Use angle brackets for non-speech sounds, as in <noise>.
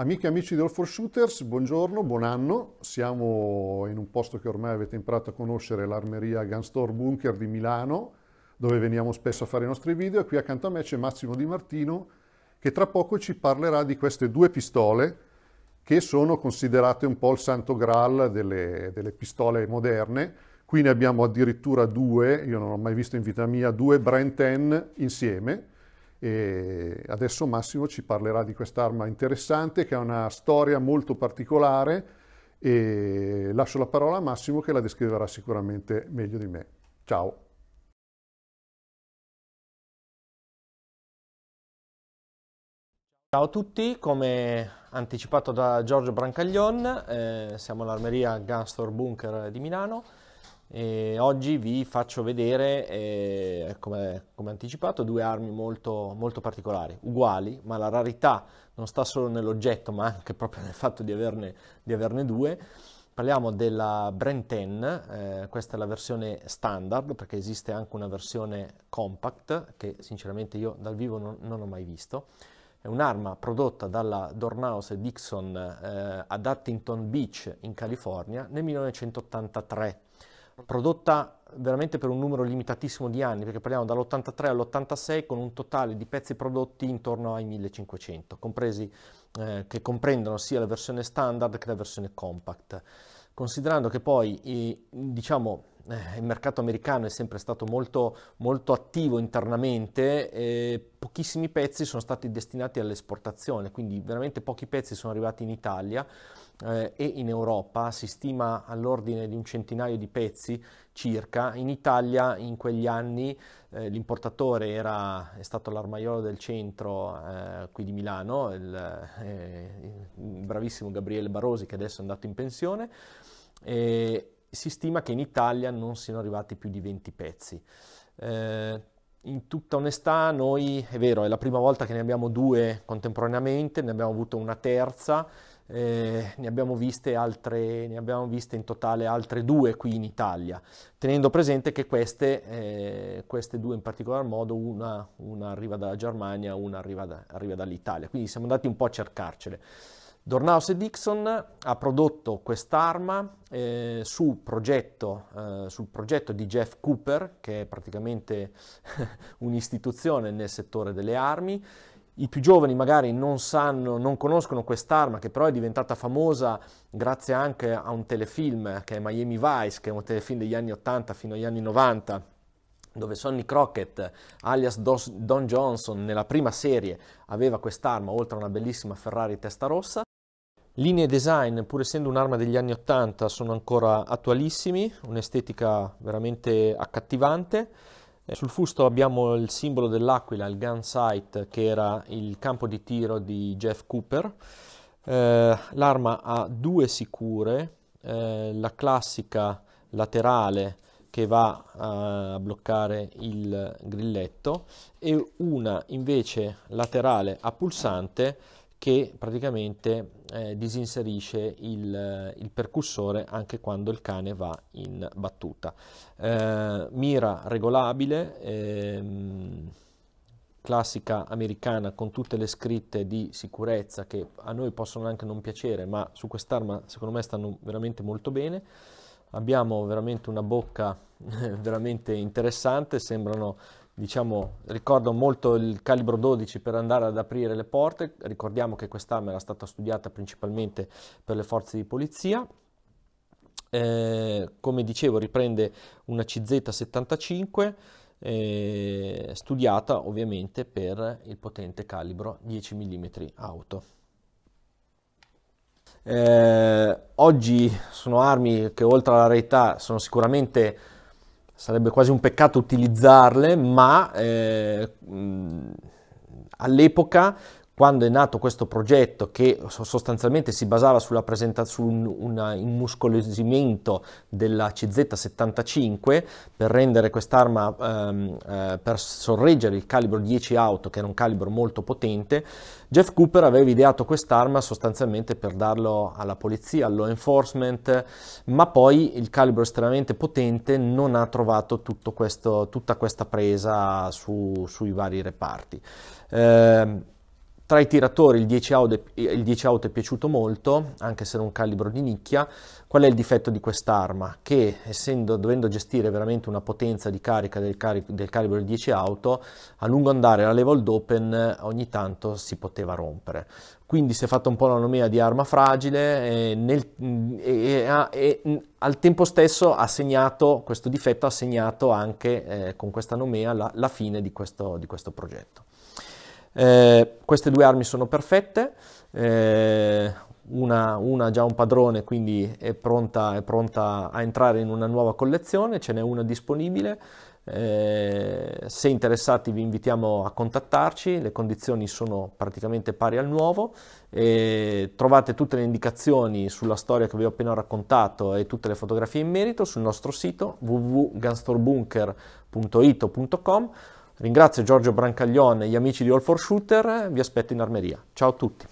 Amiche e amici di All for Shooters, buongiorno, buon anno. Siamo in un posto che ormai avete imparato a conoscere, l'armeria Gun Store Bunker di Milano, dove veniamo spesso a fare i nostri video. E qui accanto a me c'è Massimo Di Martino, che tra poco ci parlerà di queste due pistole che sono considerate un po' il santo graal delle, delle pistole moderne. Qui ne abbiamo addirittura due, io non ho mai visto in vita mia, due Brent 10 insieme e adesso Massimo ci parlerà di quest'arma interessante che ha una storia molto particolare e lascio la parola a Massimo che la descriverà sicuramente meglio di me. Ciao! Ciao a tutti, come anticipato da Giorgio Brancaglion, eh, siamo all'armeria Gunstor Bunker di Milano e oggi vi faccio vedere, eh, come, come, anticipato, due armi molto, molto, particolari, uguali, ma la rarità non sta solo nell'oggetto, ma anche proprio nel fatto di averne, di averne due. Parliamo della Brenten, eh, questa è la versione standard perché esiste anche una versione compact che sinceramente io dal vivo non, non ho mai visto. È un'arma prodotta dalla Dornhaus Dixon eh, a Duttington Beach in California nel 1983 prodotta veramente per un numero limitatissimo di anni, perché parliamo dall'83 all'86 con un totale di pezzi prodotti intorno ai 1500, compresi, eh, che comprendono sia la versione standard che la versione compact. Considerando che poi, eh, diciamo, eh, il mercato americano è sempre stato molto, molto attivo internamente, eh, pochissimi pezzi sono stati destinati all'esportazione, quindi veramente pochi pezzi sono arrivati in Italia eh, e in Europa, si stima all'ordine di un centinaio di pezzi circa. In Italia in quegli anni eh, l'importatore era, è stato l'armaiolo del centro eh, qui di Milano, il, eh, il bravissimo Gabriele Barosi che adesso è andato in pensione. E, si stima che in Italia non siano arrivati più di 20 pezzi. Eh, in tutta onestà noi, è vero, è la prima volta che ne abbiamo due contemporaneamente, ne abbiamo avuto una terza, eh, ne, abbiamo viste altre, ne abbiamo viste in totale altre due qui in Italia, tenendo presente che queste, eh, queste due in particolar modo, una, una, arriva dalla Germania, una arriva, da, arriva dall'Italia, quindi siamo andati un po' a cercarcele. Dornaus e Dixon ha prodotto quest'arma eh, su progetto, eh, sul progetto di Jeff Cooper, che è praticamente <laughs> un'istituzione nel settore delle armi. I più giovani magari non sanno, non conoscono quest'arma, che però è diventata famosa grazie anche a un telefilm che è Miami Vice, che è un telefilm degli anni 80 fino agli anni 90 dove Sonny Crockett, alias Don Johnson, nella prima serie aveva quest'arma, oltre a una bellissima Ferrari testa rossa, Linee design, pur essendo un'arma degli anni 80, sono ancora attualissimi, un'estetica veramente accattivante. Eh, sul fusto abbiamo il simbolo dell'aquila, il gun sight, che era il campo di tiro di Jeff Cooper. Eh, l'arma ha due sicure, eh, la classica laterale che va a bloccare il grilletto e una invece laterale a pulsante che praticamente eh, disinserisce il, il, percussore anche quando il cane va in battuta. Eh, mira regolabile, ehm, classica americana con tutte le scritte di sicurezza che a noi possono anche non piacere, ma su quest'arma secondo me stanno veramente molto bene. Abbiamo veramente una bocca <laughs> veramente interessante, sembrano diciamo, ricordo molto il calibro 12 per andare ad aprire le porte, ricordiamo che quest'arma era stata studiata principalmente per le forze di polizia, eh, come dicevo riprende una CZ75 eh, studiata ovviamente per il potente calibro 10 mm auto. Eh, oggi sono armi che oltre alla rarità sono sicuramente sarebbe quasi un peccato utilizzarle, ma eh, all'epoca quando è nato questo progetto che sostanzialmente si basava sulla presentazione, su un, un immuscolesimento della CZ75 per rendere quest'arma ehm, eh, per sorreggere il calibro 10 auto che era un calibro molto potente Jeff Cooper aveva ideato quest'arma sostanzialmente per darlo alla polizia, al law enforcement, ma poi il calibro estremamente potente non ha trovato questo, tutta questa presa su, sui vari reparti. Eh, tra i tiratori il 10 out, è, piaciuto molto, anche se non un calibro di nicchia. Qual è il difetto di quest'arma? Che essendo, dovendo gestire veramente una potenza di carica del, cari del calibro del 10 auto, a lungo andare la level d'open ogni tanto si poteva rompere quindi si è fatta un po' la nomea di arma fragile e, nel, e, e, e, al tempo stesso ha segnato, questo difetto ha segnato anche eh, con questa nomea la, la, fine di questo, di questo progetto. Eh, queste due armi sono perfette, eh, una, una già un padrone quindi è pronta, è pronta a entrare in una nuova collezione, ce n'è una disponibile. Eh, se interessati vi invitiamo a contattarci, le condizioni sono praticamente pari al nuovo, eh, trovate tutte le indicazioni sulla storia che vi ho appena raccontato e tutte le fotografie in merito sul nostro sito www.gunstorebunker.ito.com Ringrazio Giorgio Brancaglione e gli amici di All for Shooter, vi aspetto in armeria. Ciao a tutti.